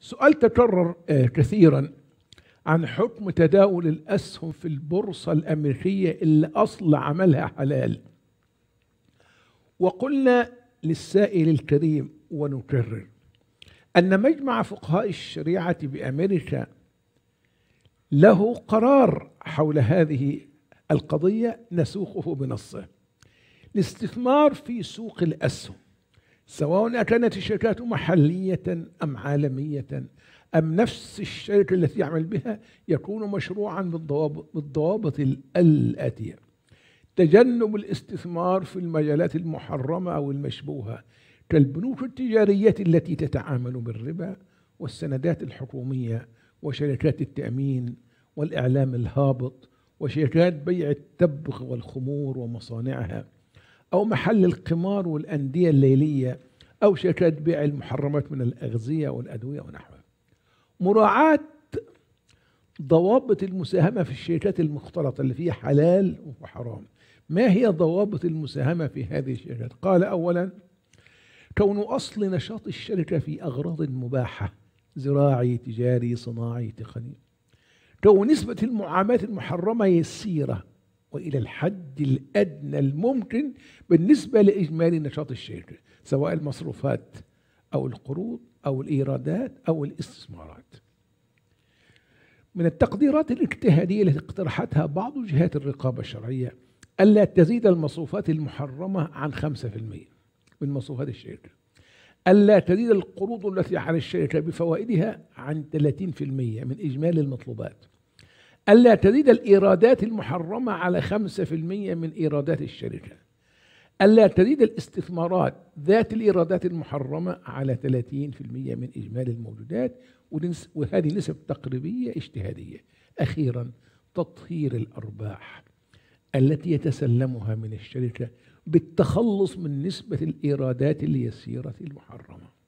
سؤال تكرر آه، كثيرا عن حكم تداول الأسهم في البورصة الأمريكية اللي أصل عملها حلال وقلنا للسائل الكريم ونكرر أن مجمع فقهاء الشريعة بأمريكا له قرار حول هذه القضية نسوقه بنصه الاستثمار في سوق الأسهم سواء كانت الشركات محلية أم عالمية أم نفس الشركة التي يعمل بها يكون مشروعا بالضوابط الآتية تجنب الاستثمار في المجالات المحرمة أو المشبوهة كالبنوك التجارية التي تتعامل بالربا والسندات الحكومية وشركات التأمين والإعلام الهابط وشركات بيع التبغ والخمور ومصانعها أو محل القمار والأندية الليلية أو شركات بيع المحرمات من الأغذية والأدوية ونحوها مراعاة ضوابط المساهمة في الشركات المختلطة اللي فيها حلال وحرام ما هي ضوابط المساهمة في هذه الشركات؟ قال أولا كون أصل نشاط الشركة في أغراض مباحة زراعي تجاري صناعي تقني كون نسبة المعاملات المحرمة يسيرة والى الحد الادنى الممكن بالنسبه لاجمالي نشاط الشركه سواء المصروفات او القروض او الايرادات او الاستثمارات. من التقديرات الاجتهاديه التي اقترحتها بعض جهات الرقابه الشرعيه الا تزيد المصروفات المحرمه عن 5% من مصروفات الشركه. الا تزيد القروض التي على الشركه بفوائدها عن 30% من اجمالي المطلوبات. ألا تزيد الإيرادات المحرمة على خمسة في المية من إيرادات الشركة ألا تزيد الاستثمارات ذات الإيرادات المحرمة على 30% من إجمالي الموجودات وهذه نسب تقريبية اجتهادية أخيرا تطهير الأرباح التي يتسلمها من الشركة بالتخلص من نسبة الإيرادات اليسيرة المحرمة